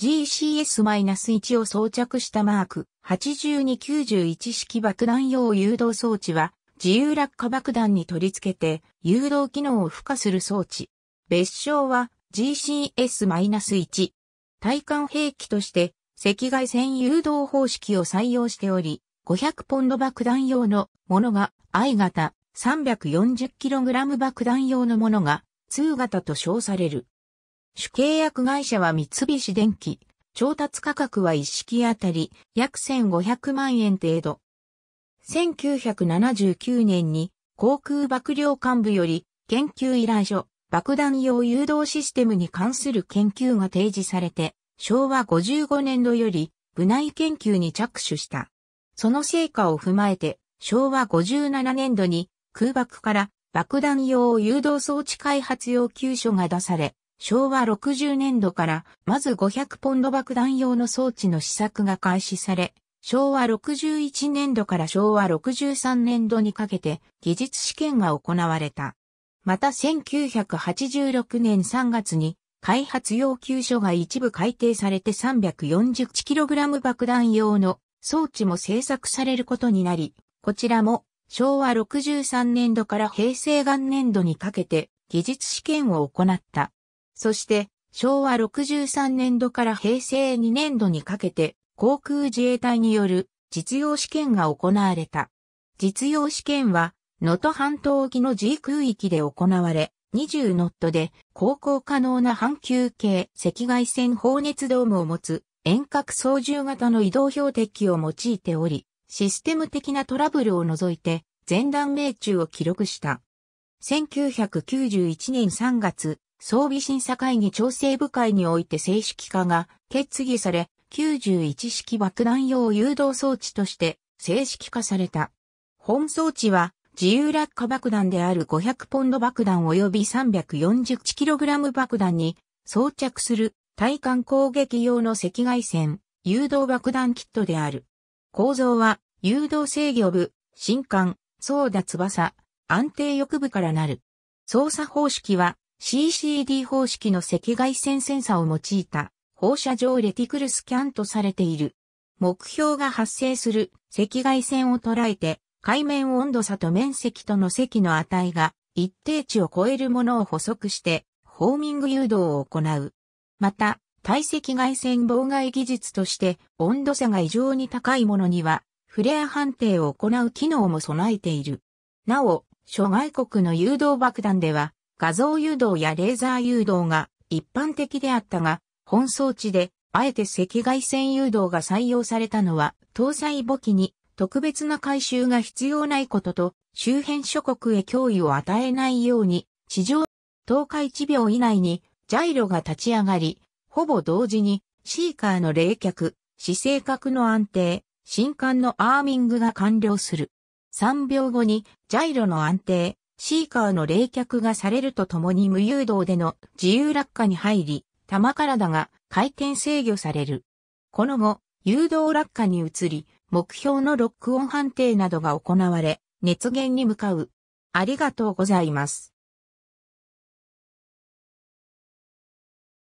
GCS-1 を装着したマーク8291式爆弾用誘導装置は自由落下爆弾に取り付けて誘導機能を付加する装置。別称は GCS-1。対艦兵器として赤外線誘導方式を採用しており、500ポンド爆弾用のものが I 型、340kg 爆弾用のものが2型と称される。主契約会社は三菱電機。調達価格は一式あたり約1500万円程度。1979年に航空幕僚幹部より研究依頼書爆弾用誘導システムに関する研究が提示されて昭和55年度より部内研究に着手した。その成果を踏まえて昭和57年度に空爆から爆弾用誘導装置開発要求書が出され昭和60年度から、まず500ポンド爆弾用の装置の試作が開始され、昭和61年度から昭和63年度にかけて技術試験が行われた。また1986年3月に開発要求書が一部改定されて 341kg 爆弾用の装置も製作されることになり、こちらも昭和63年度から平成元年度にかけて技術試験を行った。そして、昭和63年度から平成2年度にかけて、航空自衛隊による実用試験が行われた。実用試験は、能登半島沖の G 空域で行われ、20ノットで航行可能な半球形赤外線放熱ドームを持つ遠隔操縦型の移動標的を用いており、システム的なトラブルを除いて全段命中を記録した。1991年3月、装備審査会議調整部会において正式化が決議され、91式爆弾用誘導装置として正式化された。本装置は自由落下爆弾である500ポンド爆弾及び3 4グ k g 爆弾に装着する対艦攻撃用の赤外線誘導爆弾キットである。構造は誘導制御部、新艦、操舵翼、安定翼部からなる。操作方式は CCD 方式の赤外線センサを用いた放射状レティクルスキャンとされている。目標が発生する赤外線を捉えて海面温度差と面積との積の値が一定値を超えるものを補足してホーミング誘導を行う。また、体積外線妨害技術として温度差が異常に高いものにはフレア判定を行う機能も備えている。なお、諸外国の誘導爆弾では画像誘導やレーザー誘導が一般的であったが、本装置であえて赤外線誘導が採用されたのは、搭載簿記に特別な回収が必要ないことと、周辺諸国へ脅威を与えないように、地上10日1秒以内にジャイロが立ち上がり、ほぼ同時にシーカーの冷却、姿勢角の安定、新艦のアーミングが完了する。3秒後にジャイロの安定、シーカーの冷却がされるとともに無誘導での自由落下に入り、玉体が回転制御される。この後、誘導落下に移り、目標のロックオン判定などが行われ、熱源に向かう。ありがとうございます。